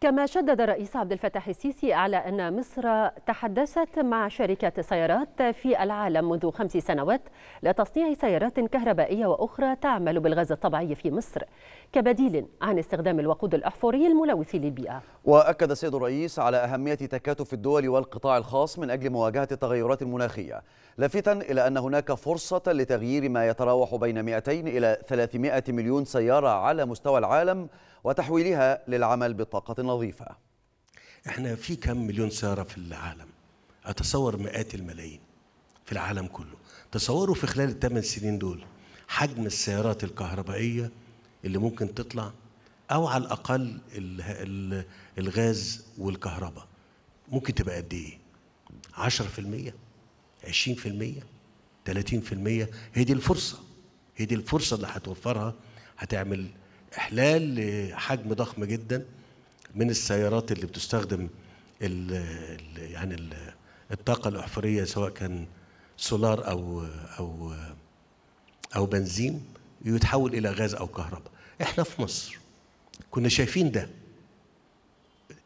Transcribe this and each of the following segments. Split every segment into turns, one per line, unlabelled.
كما شدد الرئيس عبد الفتاح السيسي على أن مصر تحدثت مع شركات سيارات في العالم منذ خمس سنوات لتصنيع سيارات كهربائية وأخرى تعمل بالغاز الطبيعي في مصر كبديل عن استخدام الوقود الأحفوري الملوث للبيئة
وأكد السيد الرئيس على أهمية تكاتف الدول والقطاع الخاص من أجل مواجهة التغيرات المناخية لافتا إلى أن هناك فرصة لتغيير ما يتراوح بين 200 إلى 300 مليون سيارة على مستوى العالم وتحويلها للعمل بطاقة نظيفة
احنا في كم مليون سيارة في العالم أتصور مئات الملايين في العالم كله تصوروا في خلال الثمان سنين دول حجم السيارات الكهربائية اللي ممكن تطلع أو على الأقل الغاز والكهرباء ممكن تبقى قد إيه؟ 10% 20% 30% هي دي الفرصة هي دي الفرصة اللي هتوفرها هتعمل احلال لحجم ضخم جدا من السيارات اللي بتستخدم ال الـ يعني الـ الطاقه الاحفوريه سواء كان سولار او او او بنزين يتحول الى غاز او كهرباء احنا في مصر كنا شايفين ده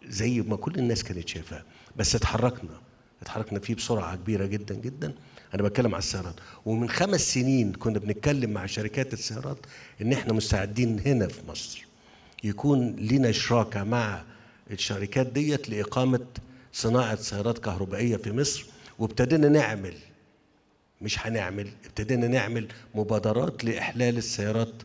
زي ما كل الناس كانت شايفاه بس اتحركنا اتحركنا فيه بسرعه كبيره جدا جدا انا بتكلم على السيارات ومن خمس سنين كنا بنتكلم مع شركات السيارات ان احنا مستعدين هنا في مصر يكون لنا شراكه مع الشركات ديت لاقامه صناعه سيارات كهربائيه في مصر وابتدينا نعمل مش هنعمل ابتدينا نعمل مبادرات لاحلال السيارات